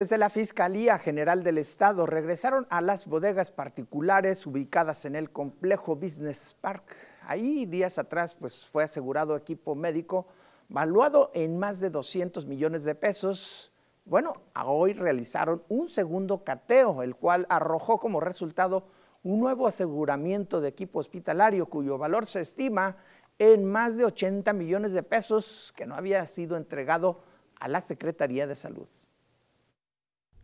Desde la Fiscalía General del Estado regresaron a las bodegas particulares ubicadas en el complejo Business Park. Ahí días atrás pues, fue asegurado equipo médico valuado en más de 200 millones de pesos. Bueno, hoy realizaron un segundo cateo, el cual arrojó como resultado un nuevo aseguramiento de equipo hospitalario cuyo valor se estima en más de 80 millones de pesos que no había sido entregado a la Secretaría de Salud.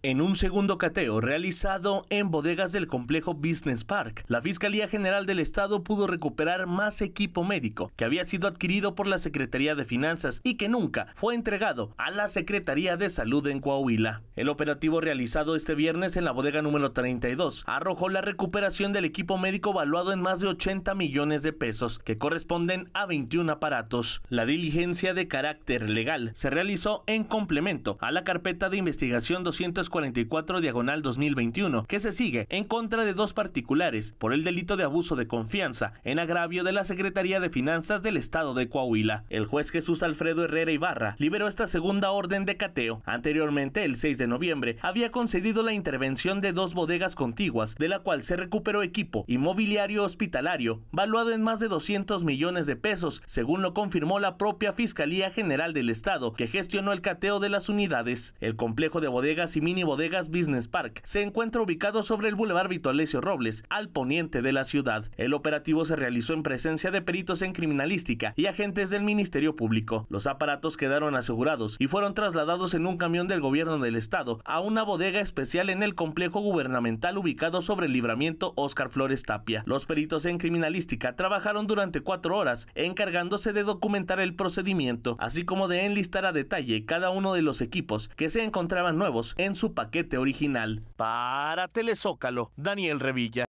En un segundo cateo realizado en bodegas del complejo Business Park, la Fiscalía General del Estado pudo recuperar más equipo médico que había sido adquirido por la Secretaría de Finanzas y que nunca fue entregado a la Secretaría de Salud en Coahuila. El operativo realizado este viernes en la bodega número 32 arrojó la recuperación del equipo médico valuado en más de 80 millones de pesos, que corresponden a 21 aparatos. La diligencia de carácter legal se realizó en complemento a la carpeta de investigación 240 44 diagonal 2021, que se sigue en contra de dos particulares por el delito de abuso de confianza en agravio de la Secretaría de Finanzas del Estado de Coahuila. El juez Jesús Alfredo Herrera Ibarra liberó esta segunda orden de cateo. Anteriormente, el 6 de noviembre, había concedido la intervención de dos bodegas contiguas, de la cual se recuperó equipo inmobiliario hospitalario, valuado en más de 200 millones de pesos, según lo confirmó la propia Fiscalía General del Estado, que gestionó el cateo de las unidades. El complejo de bodegas y mini bodegas Business Park se encuentra ubicado sobre el Boulevard Vitolesio Robles, al poniente de la ciudad. El operativo se realizó en presencia de peritos en criminalística y agentes del Ministerio Público. Los aparatos quedaron asegurados y fueron trasladados en un camión del gobierno del estado a una bodega especial en el complejo gubernamental ubicado sobre el libramiento Oscar Flores Tapia. Los peritos en criminalística trabajaron durante cuatro horas encargándose de documentar el procedimiento, así como de enlistar a detalle cada uno de los equipos que se encontraban nuevos en su su paquete original. Para Telezócalo, Daniel Revilla.